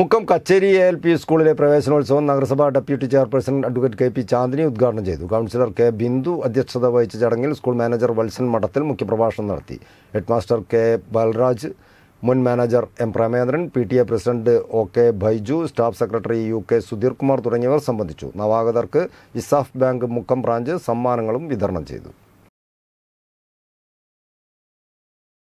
മുക്കം കച്ചേരി A L P സ്കൂളിലെ പ്രവേശനോത്സവം നഗരസഭാ deputy chairperson advocate K P Chandini ഉദ്ഘാടനം ചെയ്തു കൗൺസിലർ കെ ബിന്ദു അധ്യക്ഷത വഹിച്ച ചടങ്ങിൽ സ്കൂൾ മാനേജർ വത്സൻ മഠത്തിൽ മുഖ്യപ്രഭാഷണം നടത്തി ഹെഡ്മാസ്റ്റർ കെ ബാലരാജ് മുൻ manager M Premendran P T A president O K Baiju staff secretary U K Sudheerkumar തുടങ്ങിയവർ സംബന്ധിച്ചു നവാഗതർക്ക് ഇസാഫ് ബാങ്ക് മുക്കം ബ്രാഞ്ച് സമ്മാനങ്ങളും വിതരണം ചെയ്തു